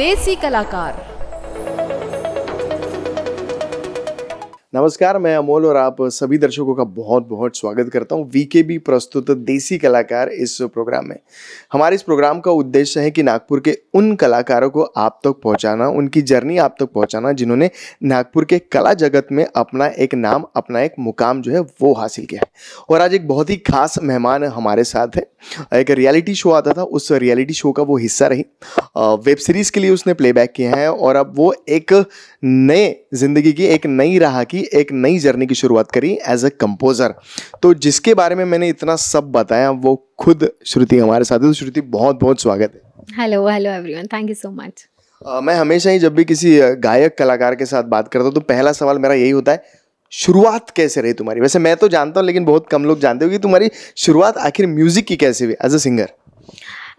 देसी कलाकार नमस्कार मैं अमोल और आप सभी दर्शकों का बहुत बहुत स्वागत करता हूँ के बी प्रस्तुत देसी कलाकार इस प्रोग्राम में हमारे इस प्रोग्राम का उद्देश्य है कि नागपुर के उन कलाकारों को आप तक पहुँचाना उनकी जर्नी आप तक पहुँचाना जिन्होंने नागपुर के कला जगत में अपना एक नाम अपना एक मुकाम जो है वो हासिल किया है और आज एक बहुत ही खास मेहमान हमारे साथ है एक रियलिटी शो आता था उस रियलिटी शो का वो हिस्सा रही वेब सीरीज़ के लिए उसने प्लेबैक किया है और अब वो एक नए जिंदगी की एक नई राह की की एक नई जर्नी की शुरुआत करी एज अ कंपोज़र तो जिसके बारे में मैंने इतना सब बताया वो खुद श्रुति हमारे साथ है तो श्रुति बहुत बहुत स्वागत है hello hello everyone thank you so much मैं हमेशा ही जब भी किसी गायक कलाकार के साथ बात करता हूँ तो पहला सवाल मेरा यही होता है शुरुआत कैसे रही तुम्हारी वैसे मैं तो जानता हूँ लेकिन बहुत कम लोग जानते हो कि तुम्हारी शुरुआत आखिर म्यूज़िक की कैसे हुई as a singer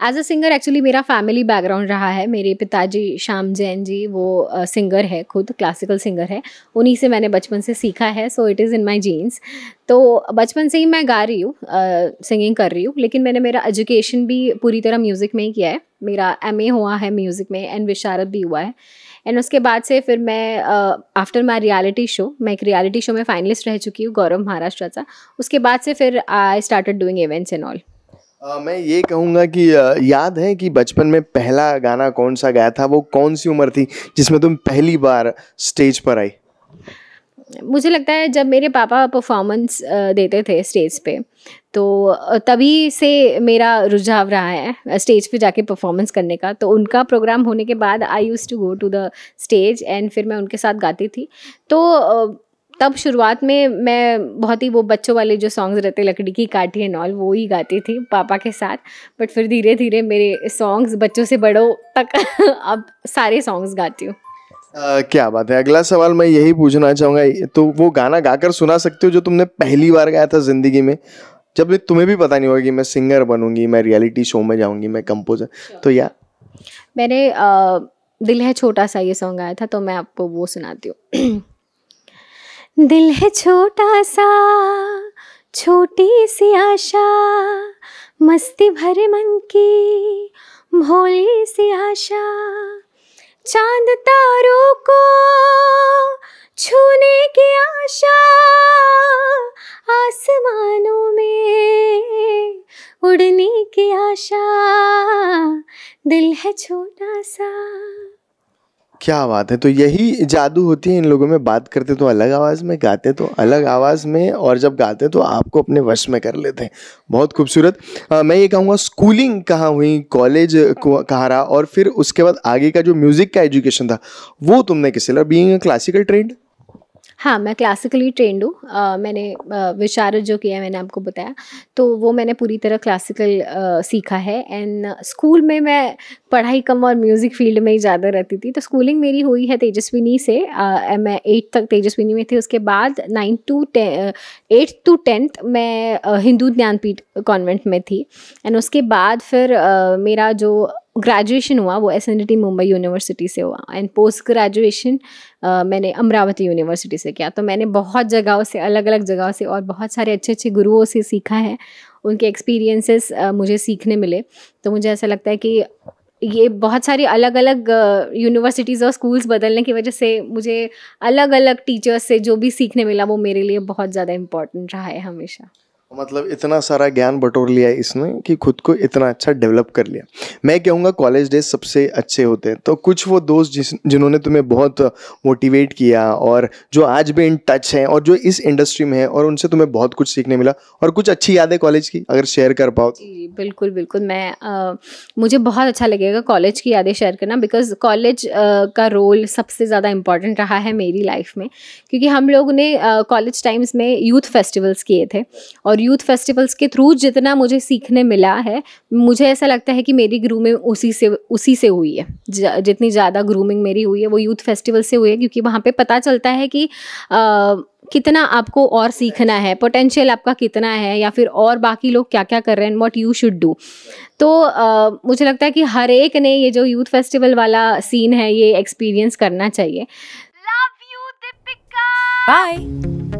as a singer actually मेरा फैमिली बैकग्राउंड रहा है मेरे पिताजी श्याम जैन जी वो सिंगर है खुद क्लासिकल सिंगर है उन्हीं से मैंने बचपन से सीखा है so it is in my genes तो बचपन से ही मैं गा रही हूँ सिंगिंग कर रही हूँ लेकिन मैंने मेरा एजुकेशन भी पूरी तरह म्यूज़िक में ही किया है मेरा एम ए हुआ है म्यूज़िक में एंड विशारत भी हुआ है एंड उसके बाद से फिर मैं आफ्टर माई रियलिटी शो मैं एक रियलिटी शो में फाइनलिस्ट रह चुकी हूँ गौरव महाराष्ट्र का उसके बाद से फिर I started doing events and all ah, मैं ये कहूँगा कि याद है कि बचपन में पहला गाना कौन सा गाया था वो कौन सी उम्र थी जिसमें तुम पहली बार स्टेज पर आई मुझे लगता है जब मेरे पापा परफॉर्मेंस देते थे स्टेज पे तो तभी से मेरा रुझाव रहा है स्टेज पे जाके परफॉर्मेंस करने का तो उनका प्रोग्राम होने के बाद I use to go to the stage and फिर मैं उनके साथ गाती थी तो तब शुरुआत में मैं बहुत ही वो बच्चों वाले जो सॉन्ग्स रहते लकड़ी की काठी एंड ऑल वो ही गाती थी पापा के साथ बट फिर धीरे धीरे मेरे सॉन्ग्स बच्चों से बड़ों तक अब सारे सॉन्ग्स गाती हूँ Uh, क्या बात है अगला सवाल मैं यही पूछना चाहूँगा तो वो गाना गाकर सुना सकते हो जो तुमने पहली बार गाया था ज़िंदगी में जब तुम्हें भी पता नहीं होगा कि मैं सिंगर बनूंगी मैं रियलिटी शो में जाऊंगी मैं कंपोजर तो या मैंने आ, दिल है छोटा सा ये सॉन्ग गाया था तो मैं आपको वो सुनाती हूँ दिल है छोटा सा छोटी सी आशा मस्ती भरे मन की भोली सी आशा चांद तारों को छूने की आशा आसमानों में उड़ने की आशा दिल है छोटा सा क्या बात है तो यही जादू होती है इन लोगों में बात करते तो अलग आवाज़ में गाते तो अलग आवाज़ में और जब गाते तो आपको अपने वश में कर लेते हैं बहुत खूबसूरत मैं ये कहूँगा स्कूलिंग कहाँ हुई कॉलेज कहाँ रहा और फिर उसके बाद आगे का जो म्यूज़िक का एजुकेशन था वो तुमने किसे लिया बीइंग क्लासिकल ट्रेंड हाँ मैं क्लासिकली ट्रेंड हूँ मैंने विशारद जो किया मैंने आपको बताया तो वो मैंने पूरी तरह क्लासिकल सीखा है एंड स्कूल में मैं पढ़ाई कम और म्यूज़िक फील्ड में ही ज़्यादा रहती थी तो स्कूलिंग मेरी हुई है तेजस्विनी से आ, मैं एट तक तेजस्विनी में थी उसके बाद ninth to eight to tenth मैं हिंदू ज्ञानपीठ कॉन्वेंट में थी एंड उसके बाद फिर आ, मेरा जो ग्रेजुएशन हुआ वो एस मुंबई यूनिवर्सिटी से हुआ एंड पोस्ट ग्रेजुएशन मैंने अमरावती यूनिवर्सिटी से किया तो मैंने बहुत जगहों से अलग अलग जगहों से और बहुत सारे अच्छे अच्छे गुरुओं से सीखा है उनके एक्सपीरियंसेस uh, मुझे सीखने मिले तो मुझे ऐसा लगता है कि ये बहुत सारी अलग अलग यूनिवर्सिटीज़ और स्कूल्स बदलने की वजह से मुझे अलग अलग टीचर्स से जो भी सीखने मिला वो मेरे लिए बहुत ज़्यादा इम्पॉर्टेंट रहा है हमेशा तो मतलब इतना सारा ज्ञान बटोर लिया इसने कि खुद को इतना अच्छा डेवलप कर लिया मैं कहूँगा कॉलेज डेज सबसे अच्छे होते हैं तो कुछ वो दोस्त जिस जिन्होंने तुम्हें बहुत मोटिवेट किया और जो आज भी इन टच हैं और जो इस इंडस्ट्री में है और उनसे तुम्हें बहुत कुछ सीखने मिला और कुछ अच्छी यादें कॉलेज की अगर शेयर कर पाओ तो। जी बिल्कुल बिल्कुल मैं आ, मुझे बहुत अच्छा लगेगा कॉलेज की यादें शेयर करना बिकॉज कॉलेज का रोल सबसे ज़्यादा इम्पॉर्टेंट रहा है मेरी लाइफ में क्योंकि हम लोग ने कॉलेज टाइम्स में यूथ फेस्टिवल्स किए थे और और यूथ फेस्टिवल्स के थ्रू जितना मुझे सीखने मिला है मुझे ऐसा लगता है कि मेरी ग्रूमिंग उसी से उसी से हुई है जितनी ज़्यादा ग्रूमिंग मेरी हुई है वो यूथ फेस्टिवल से हुई है क्योंकि वहाँ पे पता चलता है कि आ, कितना आपको और सीखना है पोटेंशियल आपका कितना है या फिर और बाकी लोग क्या क्या कर रहे हैं वॉट यू शुड डू तो आ, मुझे लगता है कि हर एक ने ये जो यूथ फेस्टिवल वाला सीन है ये एक्सपीरियंस करना चाहिए Bye.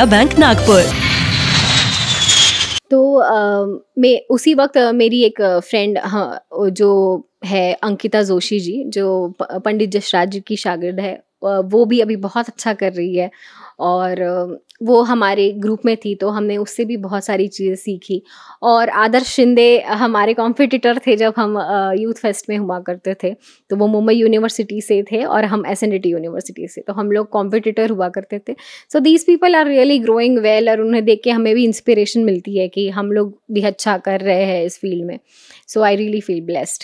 मेगा बैंक नागपुर तो आ, मैं उसी वक्त मेरी एक फ्रेंड हाँ जो है अंकिता जोशी जी जो पंडित जसराज जी की शागिर्द है वो भी अभी बहुत अच्छा कर रही है और वो हमारे ग्रुप में थी तो हमने उससे भी बहुत सारी चीज़ें सीखी और आदर्श शिंदे हमारे कॉम्पिटिटर थे जब हम यूथ फेस्ट में हुआ करते थे तो वो मुंबई यूनिवर्सिटी से थे और हम एस यूनिवर्सिटी से तो हम लोग कॉम्पिटिटर हुआ करते थे so these people are really growing well और उन्हें देख के हमें भी इंस्पिरेशन मिलती है कि हम लोग भी अच्छा कर रहे हैं इस फील्ड में so I really feel blessed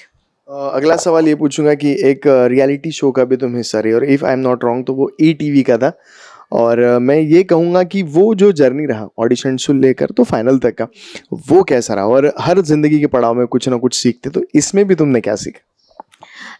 अगला सवाल ये पूछूंगा कि एक रियलिटी शो का भी तुम हिस्सा रहे और if I am not wrong तो वो ई e टी का था और मैं ये कहूँगा कि वो जो जर्नी रहा ऑडिशन से लेकर तो फाइनल तक का वो कैसा रहा और हर जिंदगी के पड़ाव में कुछ ना कुछ सीखते तो इसमें भी तुमने क्या सीखा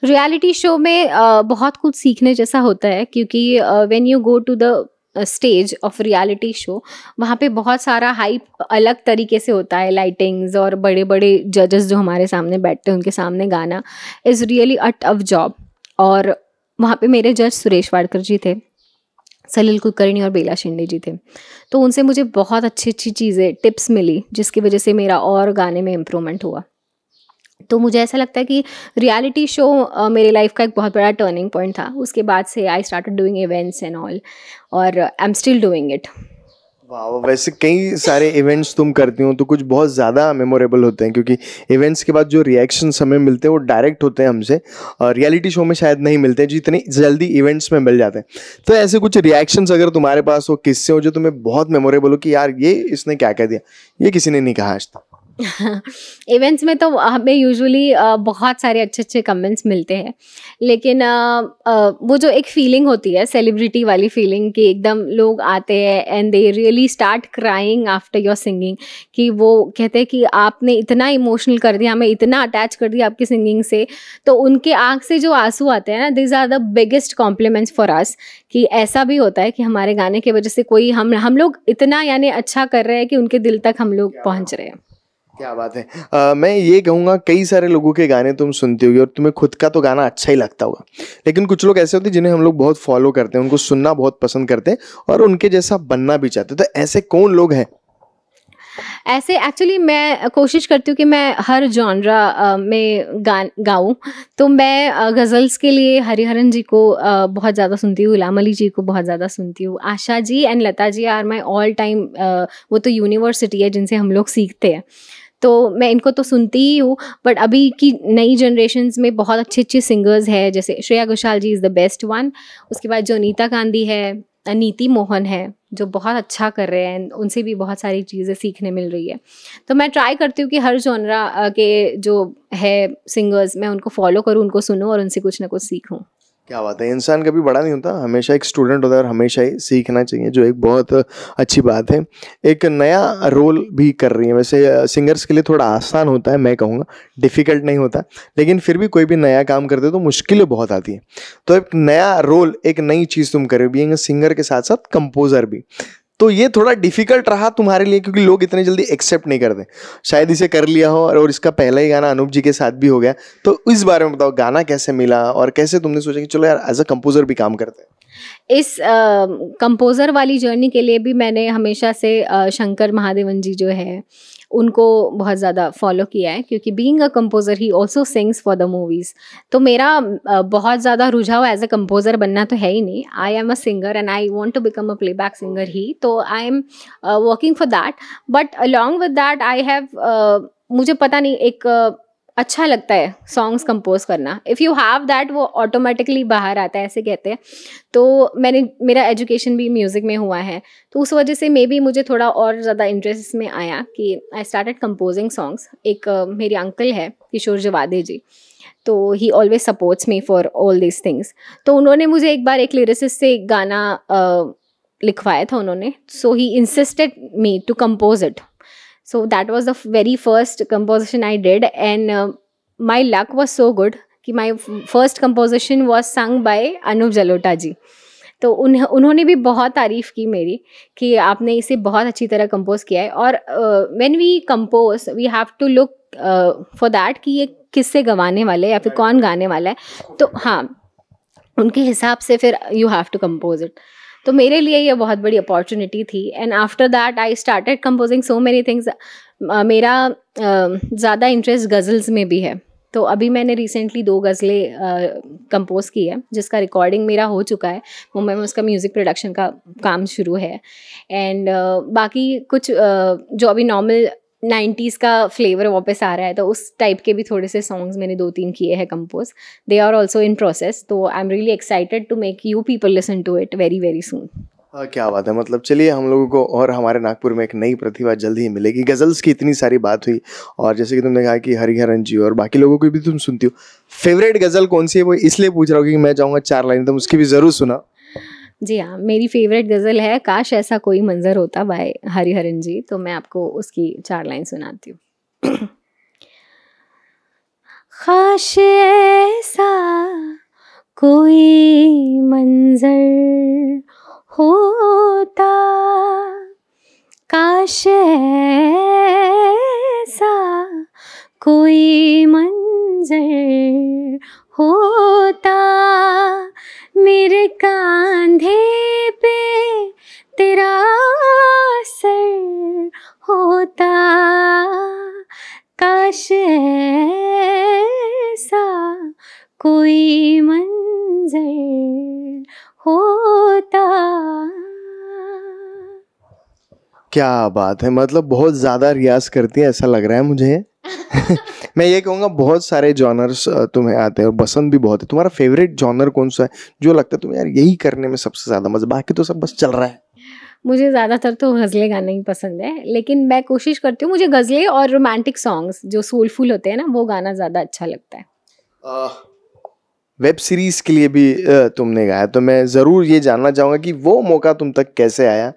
रियलिटी शो में बहुत कुछ सीखने जैसा होता है क्योंकि when you go to the stage of reality show वहाँ पे बहुत सारा हाइप अलग तरीके से होता है लाइटिंग्स और बड़े बड़े जजेस जो हमारे सामने बैठते हैं उनके सामने गाना is really a tough job और वहाँ पे मेरे जज सुरेश वाडकर जी थे सलील कुलकर्णी और बेला शिंदे जी थे तो उनसे मुझे बहुत अच्छी अच्छी चीज़ें टिप्स मिली जिसकी वजह से मेरा और गाने में इम्प्रूवमेंट हुआ तो मुझे ऐसा लगता है कि रियलिटी शो मेरे लाइफ का एक बहुत बड़ा टर्निंग पॉइंट था उसके बाद से I start doing events and all और I am still doing it वाह वैसे कई सारे इवेंट्स तुम करती हो तो कुछ बहुत ज़्यादा मेमोरेबल होते हैं क्योंकि इवेंट्स के बाद जो रिएक्शन हमें मिलते हैं वो डायरेक्ट होते हैं हमसे और रियलिटी शो में शायद नहीं मिलते जो इतने जल्दी इवेंट्स में मिल जाते हैं तो ऐसे कुछ रिएक्शंस अगर तुम्हारे पास हो किससे हो जो तुम्हें बहुत मेमोरेबल हो कि यार ये इसने क्या कह दिया ये किसी ने नहीं कहा आज तक इवेंट्स में तो हमें यूजुअली बहुत सारे अच्छे अच्छे कमेंट्स मिलते हैं लेकिन वो जो एक फीलिंग होती है सेलिब्रिटी वाली फीलिंग कि एकदम लोग आते हैं and they really start crying after your singing कि वो कहते हैं कि आपने इतना इमोशनल कर दिया हमें इतना अटैच कर दिया आपकी सिंगिंग से तो उनके आँख से जो आंसू आते हैं ना these are the biggest compliments for us कि ऐसा भी होता है कि हमारे गाने की वजह से कोई हम हम लोग इतना यानी अच्छा कर रहे हैं कि उनके दिल तक हम लोग पहुँच रहे हैं क्या बात है आ, मैं ये कहूँगा कई सारे लोगों के गाने तुम सुनते होगे और तुम्हें खुद का तो गाना अच्छा ही लगता होगा लेकिन कुछ लोग ऐसे होते हैं जिन्हें हम लोग बहुत फॉलो करते हैं उनको सुनना बहुत पसंद करते हैं और उनके जैसा बनना भी चाहते हैं तो ऐसे कौन लोग हैं ऐसे एक्चुअली मैं कोशिश करती हूँ कि मैं हर जॉनरा में गा गाऊँ तो मैं गज़ल्स के लिए हरिहरन जी को बहुत ज़्यादा सुनती हूँ गुलाम अली जी को बहुत ज़्यादा सुनती हूँ Asha ji and Lata ji are my all time वो तो यूनिवर्सिटी है जिनसे हम लोग सीखते हैं तो मैं इनको तो सुनती ही हूँ बट अभी की नई जनरेशन में बहुत अच्छे अच्छे सिंगर्स हैं जैसे Shreya Ghoshal ji is the best one उसके बाद जो अनीता गांधी है नीति मोहन है जो बहुत अच्छा कर रहे हैं उनसे भी बहुत सारी चीज़ें सीखने मिल रही है तो मैं ट्राई करती हूँ कि हर जोनरा के जो है सिंगर्स मैं उनको फॉलो करूँ उनको सुनूँ और उनसे कुछ ना कुछ सीखूँ क्या बात है इंसान कभी बड़ा नहीं होता हमेशा एक स्टूडेंट होता है और हमेशा ही सीखना चाहिए जो एक बहुत अच्छी बात है एक नया रोल भी कर रही है वैसे सिंगर्स के लिए थोड़ा आसान होता है मैं कहूँगा डिफ़िकल्ट नहीं होता लेकिन फिर भी कोई भी नया काम करते हो तो मुश्किलें बहुत आती हैं तो एक नया रोल एक नई चीज़ तुम करो बींग सिंगर के साथ साथ कंपोज़र भी तो ये थोड़ा डिफिकल्ट रहा तुम्हारे लिए क्योंकि लोग इतने जल्दी एक्सेप्ट नहीं करते शायद इसे कर लिया हो और इसका पहला ही गाना अनूप जी के साथ भी हो गया तो इस बारे में बताओ गाना कैसे मिला और कैसे तुमने सोचा कि चलो यार एज अ कंपोजर भी काम करते हैं इस कंपोज़र वाली जर्नी के लिए भी मैंने हमेशा से शंकर महादेवन जी जो है उनको बहुत ज़्यादा फॉलो किया है क्योंकि being a composer he also sings for the movies तो मेरा बहुत ज़्यादा रुझाव एज अ कंपोज़र बनना तो है ही नहीं आई एम तो a singer and I want to become a playback singer ही तो I am working for that but along with that I have मुझे पता नहीं एक अच्छा लगता है सॉन्ग्स कंपोज करना इफ़ यू हैव दैट वो ऑटोमेटिकली बाहर आता है ऐसे कहते हैं तो मैंने मेरा एजुकेशन भी म्यूज़िक में हुआ है तो उस वजह से मे बी मुझे थोड़ा और ज़्यादा इंटरेस्ट इसमें आया कि आई स्टार्ट कंपोजिंग सॉन्ग्स एक uh, मेरे अंकल है किशोर जवादे जी तो he always supports me for all this things तो उन्होंने मुझे एक बार एक लिरिस से गाना uh, लिखवाया था उन्होंने so he insisted me to compose it so that was the very first composition I did and my luck was so good कि my first composition was sung by Anup Jalota ji तो उन्ह उन्होंने भी बहुत तारीफ़ की मेरी कि आपने इसे बहुत अच्छी तरह कंपोज किया है और when we compose we have to look for that कि ये किससे गवाने वाले या फिर कौन गाने वाला है तो हाँ उनके हिसाब से फिर you have to compose it तो मेरे लिए ये बहुत बड़ी अपॉर्चुनिटी थी and after that I started composing so many things मेरा ज़्यादा इंटरेस्ट गज़ल्स में भी है तो अभी मैंने रिसेंटली दो गज़लें कंपोज की है जिसका रिकॉर्डिंग मेरा हो चुका है मुंबई में उसका म्यूज़िक प्रोडक्शन का काम शुरू है एंड बाकी कुछ जो अभी नॉर्मल नाइन्टीज़ का फ्लेवर वापस आ रहा है तो उस टाइप के भी थोड़े से सॉन्ग्स मैंने दो तीन किए हैं compose they are also in process तो I am really excited to make you people listen to it very very soon क्या बात है मतलब चलिए हम लोगों को और हमारे नागपुर में एक नई प्रतिभा जल्द ही मिलेगी गज़ल्स की इतनी सारी बात हुई और जैसे कि तुमने कहा कि हरिहरन जी और बाकी लोगों की भी तुम सुनती हो फेवरेट गज़ल कौन सी है वो इसलिए पूछ रहा हूँ कि मैं जाऊँगा चार लाइन तुम उसकी भी ज़रूर सुना जी हाँ मेरी फेवरेट गज़ल है काश ऐसा कोई मंज़र होता बाय हरिहरन जी तो मैं आपको उसकी चार लाइन सुनाती हूँ काश ऐसा कोई मंज़र कोई मंजर होता क्या बात है मतलब बहुत ज़्यादा रियाज करती है ऐसा लग रहा है मुझे मैं ये कहूंगा बहुत सारे जॉनर्स तुम्हें आते हैं और बसंत भी बहुत है तुम्हारा फेवरेट जॉनर कौन सा है जो लगता है तुम्हें यार यही करने में सबसे ज़्यादा मज़ा बाकी तो सब बस चल रहा है मुझे ज़्यादातर तो गज़लें गाना ही पसंद है लेकिन मैं कोशिश करती हूँ मुझे गज़लें और रोमांटिक सॉन्ग्स जो सोलफुल होते हैं ना वो गाना ज़्यादा अच्छा लगता है वेब सीरीज़ के लिए भी तुमने गाया तो मैं ज़रूर ये जानना चाहूँगा कि वो मौका तुम तक कैसे आया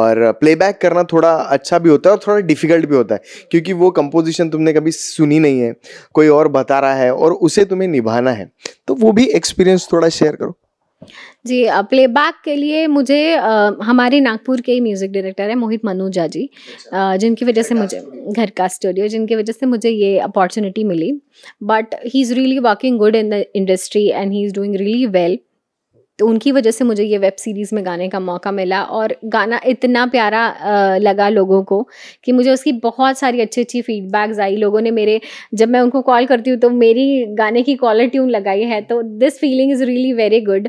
और प्लेबैक करना थोड़ा अच्छा भी होता है और थोड़ा डिफ़िकल्ट भी होता है क्योंकि वो कंपोजिशन तुमने कभी सुनी नहीं है कोई और बता रहा है और उसे तुम्हें निभाना है तो वो भी एक्सपीरियंस थोड़ा शेयर करो जी प्लेबैक के लिए मुझे आ, हमारे नागपुर के म्यूज़िक डायरेक्टर हैं मोहित मनुजा जी अच्छा। जिनकी वजह से मुझे घर का स्टूडियो जिनकी वजह से मुझे ये अपॉर्चुनिटी मिली but he is really working good in the industry and he is doing really well तो उनकी वजह से मुझे ये वेब सीरीज़ में गाने का मौका मिला और गाना इतना प्यारा लगा लोगों को कि मुझे उसकी बहुत सारी अच्छी अच्छी फीडबैक्स आई लोगों ने मेरे जब मैं उनको कॉल करती हूँ तो मेरी गाने की कॉलर ट्यून लगाई है तो this feeling is really very good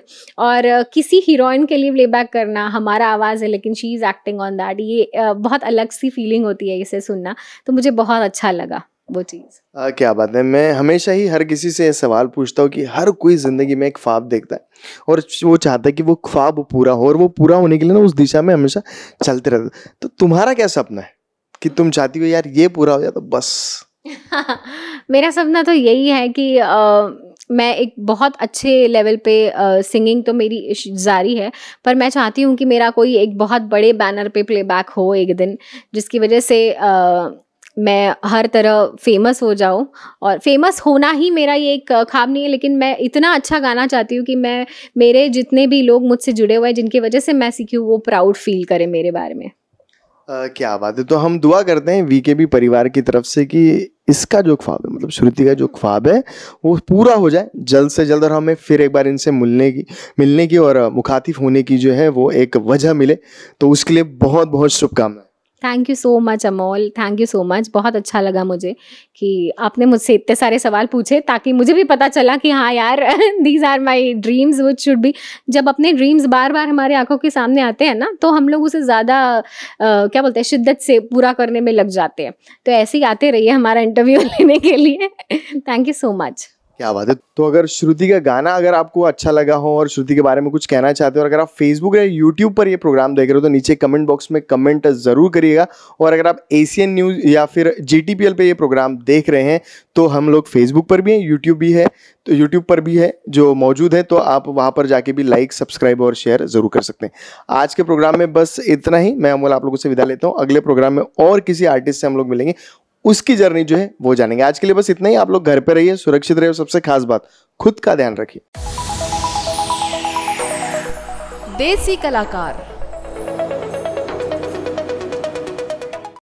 और किसी हीरोइन के लिए प्लेबैक करना हमारा आवाज़ है लेकिन she is acting on that ये बहुत अलग सी फीलिंग होती है इसे सुनना तो मुझे बहुत अच्छा लगा वो चीज़ आ, हाँ, क्या बात है मैं हमेशा ही हर किसी से सवाल पूछता हूँ कि हर कोई ज़िंदगी में एक ख्वाब देखता है और वो चाहता है कि वो ख्वाब पूरा हो और वो पूरा होने के लिए ना उस दिशा में हमेशा चलते रहते तो तुम्हारा क्या सपना है कि तुम चाहती हो यार ये पूरा हो जाए तो बस मेरा सपना तो यही है कि आ, मैं एक बहुत अच्छे लेवल पे सिंगिंग तो मेरी जारी है पर मैं चाहती हूँ कि मेरा कोई एक बहुत बड़े बैनर पे प्लेबैक हो एक दिन जिसकी वजह से आ, मैं हर तरह फेमस हो जाऊँ और फेमस होना ही मेरा ये एक ख्वाब नहीं है लेकिन मैं इतना अच्छा गाना चाहती हूँ कि मैं मेरे जितने भी लोग मुझसे जुड़े हुए हैं जिनकी वजह से मैं सीखी वो प्राउड फील करें मेरे बारे में Uh, क्या बात है तो हम दुआ करते हैं वीके भी परिवार की तरफ से कि इसका जो ख्वाब है मतलब श्रुति का जो ख्वाब है वो पूरा हो जाए जल्द से जल्द और हमें फिर एक बार इनसे मिलने की मिलने की और मुखातिब होने की जो है वो एक वजह मिले तो उसके लिए बहुत बहुत शुभकामनाएं thank you so much Amol thank you so much बहुत अच्छा लगा मुझे कि आपने मुझसे इतने सारे सवाल पूछे ताकि मुझे भी पता चला कि हाँ यार these are my dreams which should be जब अपने ड्रीम्स बार बार हमारे आंखों के सामने आते हैं ना तो हम लोग उसे ज़्यादा क्या बोलते हैं शिद्दत से पूरा करने में लग जाते हैं तो ऐसे ही आते रहिए हमारा इंटरव्यू लेने के लिए थैंक यू सो मच क्या बात है तो अगर श्रुति का गाना अगर आपको अच्छा लगा हो और श्रुति के बारे में कुछ कहना चाहते हो और अगर आप फेसबुक या यूट्यूब पर ये प्रोग्राम देख रहे हो तो नीचे कमेंट बॉक्स में कमेंट ज़रूर करिएगा और अगर आप एशियन न्यूज़ या फिर जी टी पे ये प्रोग्राम देख रहे हैं तो हम लोग फेसबुक पर भी हैं यूट्यूब भी है तो यूट्यूब पर भी है जो मौजूद है तो आप वहाँ पर जाके भी लाइक सब्सक्राइब और शेयर ज़रूर कर सकते हैं आज के प्रोग्राम में बस इतना ही मैं अमोल आप लोगों से विदा लेता हूँ अगले प्रोग्राम में और किसी आर्टिस्ट से हम लोग मिलेंगे उसकी जर्नी जो है वो जानेंगे आज के लिए बस इतना ही आप लोग घर पे रहिए सुरक्षित रहिए सबसे खास बात खुद का ध्यान रखिए देसी कलाकार